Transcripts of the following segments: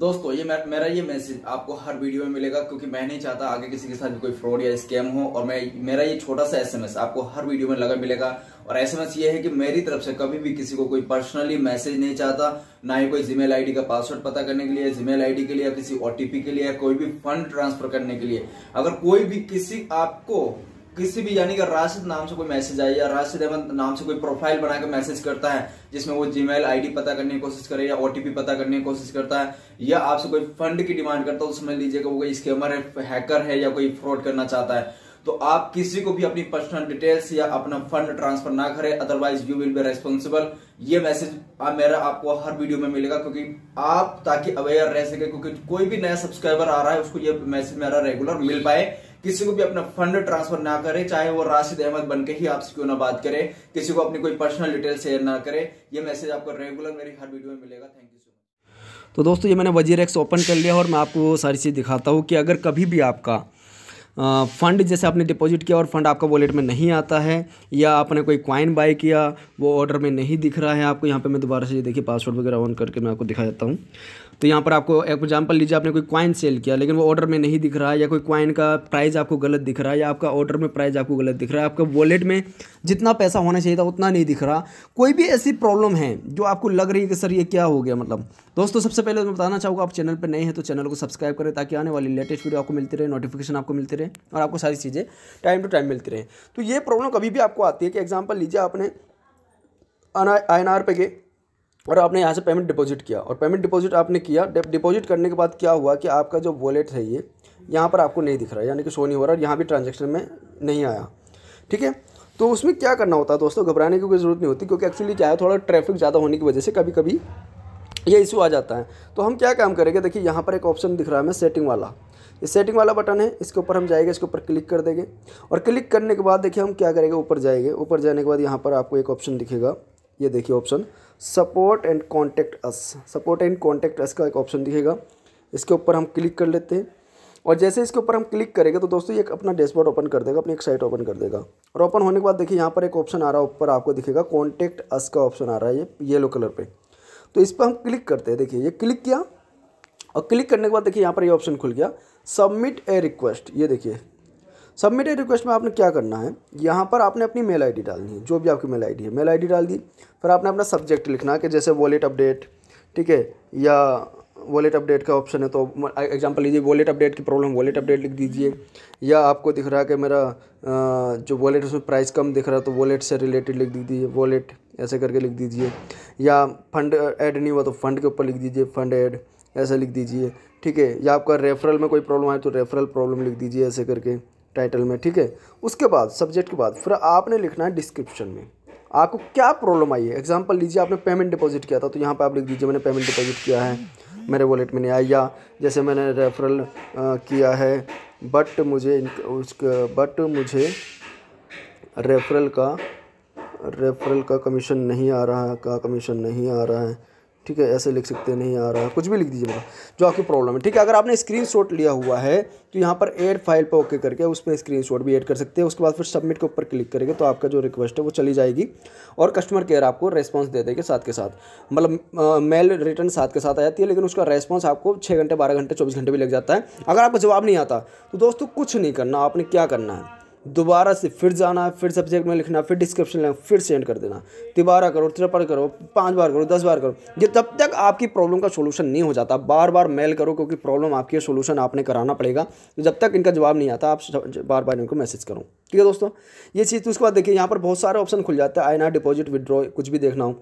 दोस्तों ये मेरा ये मैसेज आपको हर वीडियो में मिलेगा क्योंकि मैं नहीं चाहता आगे किसी के साथ कोई फ्रॉड या स्कैम हो और मैं मेरा ये छोटा सा एसएमएस आपको हर वीडियो में लगा मिलेगा और एसएमएस ये है कि मेरी तरफ से कभी भी किसी को कोई पर्सनली मैसेज नहीं चाहता ना ही कोई जीमेल आईडी का पासवर्ड पता करने के लिए जीमेल आई के लिए या किसी ओटीपी के लिए या कोई भी फंड ट्रांसफर करने के लिए अगर कोई भी किसी आपको किसी भी यानी कि राशिद नाम से कोई मैसेज आए या राशिद अहमद नाम से कोई प्रोफाइल बनाकर मैसेज करता है जिसमें वो जीमेल मेल पता करने की कोशिश करे या ओटीपी पता करने की कोशिश करता है या आपसे कोई फंड की डिमांड करता है तो समझ लीजिए कि वो कोई स्कैमर है हैकर है या कोई फ्रॉड करना चाहता है तो आप किसी को भी अपनी पर्सनल डिटेल्स या अपना फंड ट्रांसफर ना करें otherwise you will be responsible ये मैसेज आप मेरा आपको हर वीडियो में मिलेगा क्योंकि आप ताकि अवेयर रह सके क्योंकि कोई भी नया सब्सक्राइबर आ रहा है उसको ये मैसेज मेरा रेगुलर मिल पाए किसी को भी अपना फंड ट्रांसफर ना करें चाहे वो राशिद अहमद बन के ही आपसे क्यों ना बात करे किसी को अपनी कोई पर्सनल डिटेल शेयर ना करे ये मैसेज आपको रेगुलर मेरी हर वीडियो में मिलेगा थैंक यू सो मच तो दोस्तों ये मैंने वजीर एक्स ओपन कर लिया और मैं आपको वो सारी चीज़ दिखाता हूँ कि अगर कभी भी आपका फंड जैसे आपने डिपॉजिट किया और फंड आपका वॉलेट में नहीं आता है या आपने कोई क्वाइन बाय किया वो ऑर्डर में नहीं दिख रहा है आपको यहाँ पे मैं दोबारा से ये देखिए पासवर्ड वगैरह ऑन करके मैं आपको दिखा देता हूँ तो यहाँ पर आपको एग्जाम्पल लीजिए आपने कोई कॉइन सेल किया लेकिन वो ऑर्डर में नहीं दिख रहा है या कोई क्वाइन का प्राइस आपको गलत दिख रहा है या आपका ऑर्डर में प्राइस आपको गलत दिख रहा है आपका वॉलेट में जितना पैसा होना चाहिए था उतना नहीं दिख रहा कोई भी ऐसी प्रॉब्लम है जो आपको लग रही है कि सर ये क्या हो गया मतलब दोस्तों सबसे पहले मैं बताना चाहूँगा आप चैनल पर नए हैं तो चैनल को सब्सक्राइब करें ताकि आने वाली लेटेस्ट वीडियो आपको मिलती रहे नोटिफिकेशन आपको मिलती रहे और आपको सारी चीज़ें टाइम टू टाइम मिलती रहे तो ये प्रॉब्लम कभी भी आपको आती है कि एग्जाम्पल लीजिए आपने आई एन आर पे गए और आपने यहाँ से पेमेंट डिपॉजिट किया और पेमेंट डिपॉजिट आपने किया डिपॉजिट करने के बाद क्या हुआ कि आपका जो वॉलेट है ये यहाँ पर आपको नहीं दिख रहा है यानी कि सो नहीं हो रहा और यहाँ भी ट्रांजेक्शन में नहीं आया ठीक है तो उसमें क्या करना होता है दोस्तों घबराने की कोई ज़रूरत नहीं होती क्योंकि एक्चुअली क्या है थोड़ा ट्रैफिक ज़्यादा होने की वजह से कभी कभी ये इशू आ जाता है तो हम क्या काम करेंगे देखिए यहाँ पर एक ऑप्शन दिख रहा है हमें सेटिंग वाला ये सेटिंग वाला बटन है इसके ऊपर हम जाएंगे इसके ऊपर क्लिक कर देंगे और क्लिक करने के बाद देखिए हम क्या करेंगे ऊपर जाएंगे ऊपर जाने के बाद यहाँ पर आपको एक ऑप्शन दिखेगा ये देखिए option support and contact us support and contact us का एक ऑप्शन दिखेगा इसके ऊपर हम क्लिक कर लेते हैं और जैसे इसके ऊपर हम क्लिक करेंगे तो दोस्तों ये अपना डैशबोर्ड ओपन कर देगा अपनी एक साइट ओपन कर देगा और ओपन होने के बाद देखिए यहाँ पर एक ऑप्शन आ रहा है ऊपर आपको दिखेगा कॉन्टेक्ट अस का ऑप्शन आ रहा है ये येलो कलर पर तो इस पर हम क्लिक करते हैं देखिए ये क्लिक किया और क्लिक करने के बाद देखिए यहाँ पर ये ऑप्शन खुल गया सबमिट ए रिक्वेस्ट ये देखिए सबमिटेड रिक्वेस्ट में आपने क्या करना है यहाँ पर आपने अपनी मेल आईडी डालनी है जो भी आपकी मेल आईडी है मेल आईडी डाल दी फिर आपने अपना सब्जेक्ट लिखना है कि जैसे वॉलेट अपडेट ठीक है या वॉलेट अपडेट का ऑप्शन है तो एग्जांपल लीजिए वॉलेट अपडेट की प्रॉब्लम वॉलेट अपडेट लिख दीजिए या आपको दिख रहा है कि मेरा जो वॉलेट उसमें प्राइस कम दिख रहा है तो वॉलेट से रिलेटेड लिख दीजिए वॉलेट ऐसे करके लिख दीजिए या फंड ऐड नहीं हुआ तो फंड के ऊपर लिख दीजिए फंड ऐड ऐसा लिख दीजिए ठीक है या आपका रेफरल में कोई प्रॉब्लम आए तो रेफरल प्रॉब्लम लिख दीजिए ऐसे करके टाइटल में ठीक है उसके बाद सब्जेक्ट के बाद फिर आपने लिखना है डिस्क्रिप्शन में आपको क्या प्रॉब्लम आई है एग्जाम्पल लीजिए आपने पेमेंट डिपॉजिट किया था तो यहाँ पर आप लिख दीजिए मैंने पेमेंट डिपॉजिट किया है मेरे वॉलेट में नहीं आया या जैसे मैंने रेफरल किया है बट मुझे उसका बट मुझे रेफरल का रेफरल का कमीशन नहीं आ रहा का कमीशन नहीं आ रहा है ठीक है ऐसे लिख सकते नहीं आ रहा कुछ भी लिख दीजिए मेरा जो आपकी प्रॉब्लम है ठीक है अगर आपने शॉट लिया हुआ है तो यहाँ पर एड फाइल पर ओके करके उसमें शॉट भी एड कर सकते हैं उसके बाद फिर सबमिट के ऊपर क्लिक करेंगे तो आपका जो रिक्वेस्ट है वो चली जाएगी और कस्टमर केयर आपको रेस्पॉन्स दे देंगे साथ के साथ मतलब मेल रिटर्न साथ के साथ आ जाती है लेकिन उसका रेस्पॉन्स आपको छः घंटे बारह घंटे चौबीस घंटे भी लग जाता है अगर आपको जवाब नहीं आता तो दोस्तों कुछ नहीं करना आपने क्या करना है दोबारा से फिर जाना फिर सब्जेक्ट में लिखना फिर डिस्क्रिप्शन लेना फिर सेंड कर देना दोबारा करो त्रिपल करो पाँच बार करो दस बार करो ये तब तक आपकी प्रॉब्लम का सोल्यूशन नहीं हो जाता बार बार मेल करो क्योंकि प्रॉब्लम आपकी है सोल्यूशन आपने कराना पड़ेगा जब तक इनका जवाब नहीं आता आप बार बार इनको मैसेज करो ठीक है दोस्तों ये चीज़ तो उसके बाद देखिए यहाँ पर बहुत सारे ऑप्शन खुल जाते हैं आई ना डिपॉजिट विड्रॉ कुछ भी देखना हो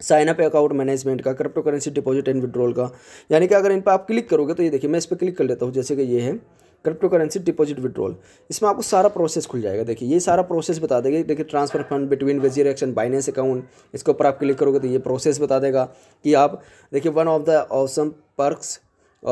साइन अप अकाउंट मैनेजमेंट का cryptocurrency deposit and withdrawal का यानी कि अगर इन पर आप क्लिक करोगे तो ये देखिए मैं इस पर क्लिक कर लेता हूँ जैसे कि ये है क्रिप्टो करेंसी डिपॉजिट विड्रॉल इसमें आपको सारा प्रोसेस खुल जाएगा देखिए ये सारा प्रोसेस बता देगा देखिए transfer fund between WazirX Binance account इसके ऊपर आप क्लिक करोगे तो ये प्रोसेस बता देगा कि आप देखिए one of the awesome perks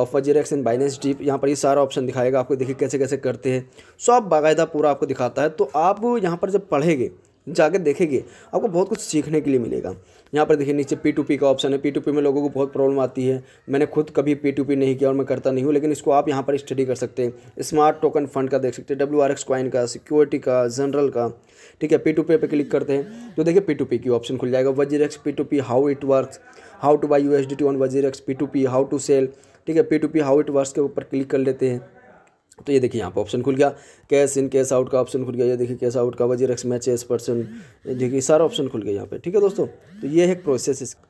of WazirX Binance deep यहाँ पर ये सारा ऑप्शन दिखाएगा आपको देखिए कैसे कैसे करते हैं सो आप बाकायदा पूरा आपको दिखाता है तो आप यहाँ पर जब पढ़ेंगे जाकर देखेंगे आपको बहुत कुछ सीखने के लिए मिलेगा यहाँ पर देखिए नीचे पी टू पी का ऑप्शन है पी टू पी में लोगों को बहुत प्रॉब्लम आती है मैंने खुद कभी पी टू पी नहीं किया और मैं करता नहीं हूँ लेकिन इसको आप यहाँ पर स्टडी कर सकते हैं स्मार्ट टोकन फंड का देख सकते हैं डब्ल्यू आर एक्स क्वाइन का सिक्योरिटी का जनरल का ठीक है पी टू पी पे क्लिक करते हैं तो देखिए पी टू पी की ऑप्शन खुल जाएगा WazirX P two P how it work how to buy U S D T on WazirX P two P how to sell ठीक है P two P how it work के ऊपर click कर लेते हैं तो ये देखिए यहाँ पर ऑप्शन खुल गया कैश इन कैश आउट का ऑप्शन खुल गया ये देखिए कैश आउट का वजी रक्स मैच एस पर्सन देखिए सारा ऑप्शन खुल गया यहाँ पे ठीक है दोस्तों तो ये है प्रोसेस इसका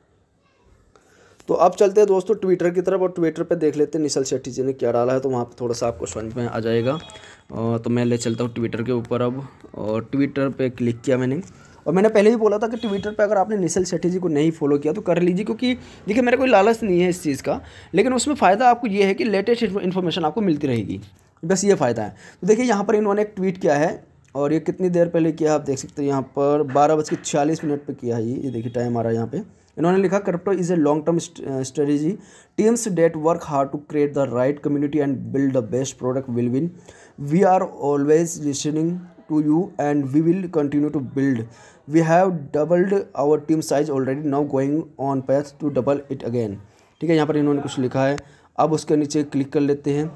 तो अब चलते हैं दोस्तों ट्विटर की तरफ और ट्विटर पे देख लेते हैं निशल शेट्टी जी ने क्या डाला है तो वहाँ पे थोड़ा सा आपको समझ में आ जाएगा तो मैं ले चलता हूँ ट्विटर के ऊपर अब और ट्विटर पे क्लिक किया मैंने और मैंने पहले भी बोला था कि ट्विटर पे अगर आपने निशल शेट्टी जी को नहीं फॉलो किया तो कर लीजिए क्योंकि देखिए मेरा कोई लालच नहीं है इस चीज़ का लेकिन उसमें फ़ायदा आपको ये है कि लेटेस्ट इन्फॉर्मेशन आपको मिलती रहेगी बस ये फ़ायदा है तो देखिए यहाँ पर इन्होंने एक ट्वीट किया है और ये कितनी देर पहले किया आप देख सकते हैं यहाँ पर बारह बज के छियालीस मिनट पर किया है ये ये देखिए टाइम आ रहा है यहाँ पर इन्होंने लिखा crypto is a long term strategy teams that work hard to create the right community and build the best product will win we are always listening to you and we will continue to build we have doubled our team size already now going on path to double it again ठीक है यहाँ पर इन्होंने कुछ लिखा है अब उसके नीचे क्लिक कर लेते हैं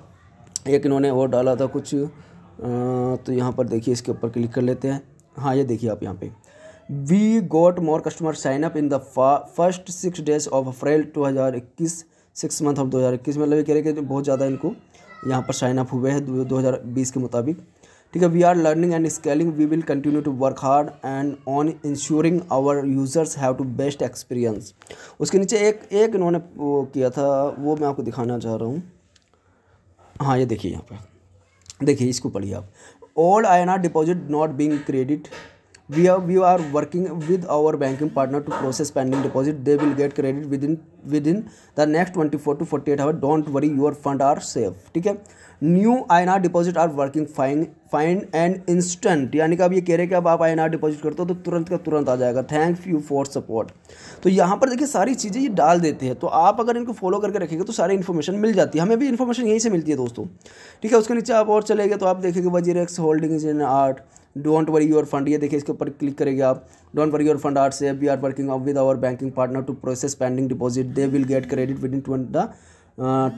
एक इन्होंने और डाला था कुछ तो यहाँ पर देखिए इसके ऊपर क्लिक कर लेते हैं हाँ ये देखिए आप यहाँ पे we got more customer sign up in the first six days of April two हज़ार इक्कीस सिक्स मंथ ऑफ दो हज़ार इक्कीस मतलब ये कह रहे हैं कि बहुत ज़्यादा इनको यहाँ पर साइन अप हुए हैं दो हज़ार बीस के मुताबिक ठीक है we are learning and scaling we will continue to work hard and on ensuring our users have to best experience उसके नीचे एक एक इन्होंने वो किया था वो मैं आपको दिखाना चाह रहा हूँ हाँ ये देखिए यहाँ पर देखिए इसको पढ़िए आप all N R deposit not being credit we are we are working with our banking partner to process pending deposit they will get credit within within the next 24 to 48 hours don't worry your fund are safe ठीक है new I N deposit are working fine fine and instant यानी कि अब ये कह रहे हैं कि अब आप आई एन आर डिपॉजिट करते हो तो तुरंत का तुरंत आ जाएगा थैंक यू फॉर सपोर्ट तो यहाँ पर देखिए सारी चीज़ें ये डाल देते हैं तो आप अगर इनको फॉलो करके रखेंगे तो सारी इन्फॉर्मेशन मिल जाती है हमें भी इन्फॉर्मेशन यहीं से मिलती है दोस्तों ठीक है उसके नीचे आप और चले गए तो आप देखेंगे WazirX holding in art don't worry your fund ये देखिए इसके ऊपर क्लिक करेंगे आप don't worry your fund are से we are working up with our banking partner to process pending deposit they will get credit within the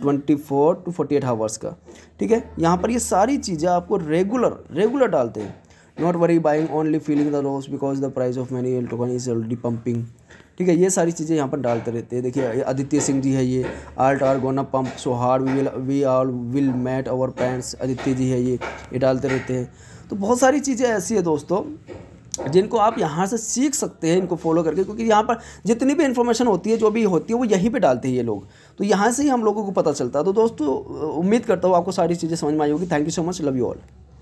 twenty four to forty eight hours का ठीक है यहाँ पर ये सारी चीज़ें आपको रेगुलर रेगुलर डालते हैं not worry buying only feeling the loss because the price of many token is already pumping ठीक है ये सारी चीज़ें यहाँ पर डालते रहते हैं देखिए आदित्य सिंह जी है ये alt are gonna pump so hard we will we all will mat our pants Aditya ji है ये ये डालते रहते हैं तो बहुत सारी चीज़ें ऐसी है दोस्तों जिनको आप यहाँ से सीख सकते हैं इनको फॉलो करके क्योंकि यहाँ पर जितनी भी इन्फॉर्मेशन होती है जो भी होती है वो यहीं पे डालते हैं ये लोग तो यहाँ से ही हम लोगों को पता चलता है तो दोस्तों उम्मीद करता हूँ आपको सारी चीज़ें समझ में आई होगी thank you so much love you all